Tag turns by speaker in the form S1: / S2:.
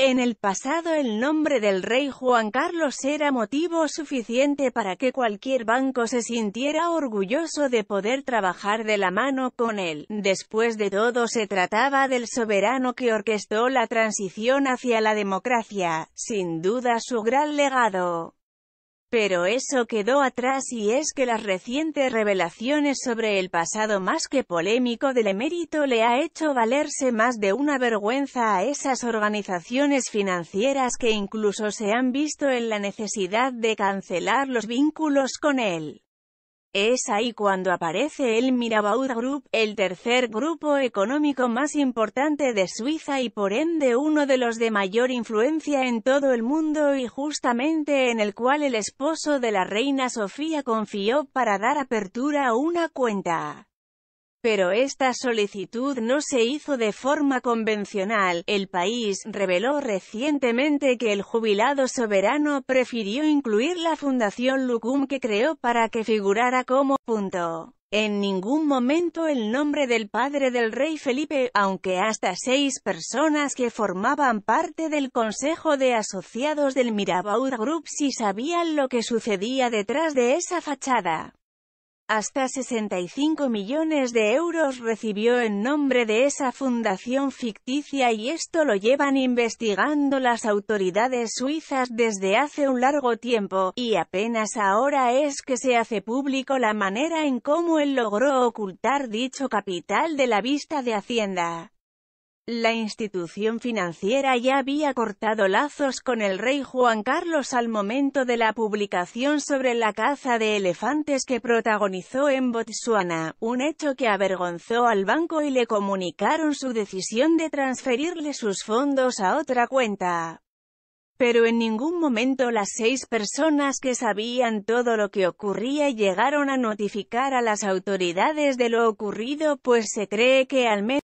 S1: En el pasado el nombre del rey Juan Carlos era motivo suficiente para que cualquier banco se sintiera orgulloso de poder trabajar de la mano con él. Después de todo se trataba del soberano que orquestó la transición hacia la democracia, sin duda su gran legado. Pero eso quedó atrás y es que las recientes revelaciones sobre el pasado más que polémico del emérito le ha hecho valerse más de una vergüenza a esas organizaciones financieras que incluso se han visto en la necesidad de cancelar los vínculos con él. Es ahí cuando aparece el Mirabaud Group, el tercer grupo económico más importante de Suiza y por ende uno de los de mayor influencia en todo el mundo y justamente en el cual el esposo de la reina Sofía confió para dar apertura a una cuenta. Pero esta solicitud no se hizo de forma convencional. El país reveló recientemente que el jubilado soberano prefirió incluir la Fundación Lucum que creó para que figurara como punto. En ningún momento el nombre del padre del rey Felipe, aunque hasta seis personas que formaban parte del Consejo de Asociados del Mirabaud Group sí sabían lo que sucedía detrás de esa fachada. Hasta 65 millones de euros recibió en nombre de esa fundación ficticia y esto lo llevan investigando las autoridades suizas desde hace un largo tiempo, y apenas ahora es que se hace público la manera en cómo él logró ocultar dicho capital de la vista de Hacienda. La institución financiera ya había cortado lazos con el rey Juan Carlos al momento de la publicación sobre la caza de elefantes que protagonizó en Botsuana, un hecho que avergonzó al banco y le comunicaron su decisión de transferirle sus fondos a otra cuenta. Pero en ningún momento las seis personas que sabían todo lo que ocurría llegaron a notificar a las autoridades de lo ocurrido pues se cree que al menos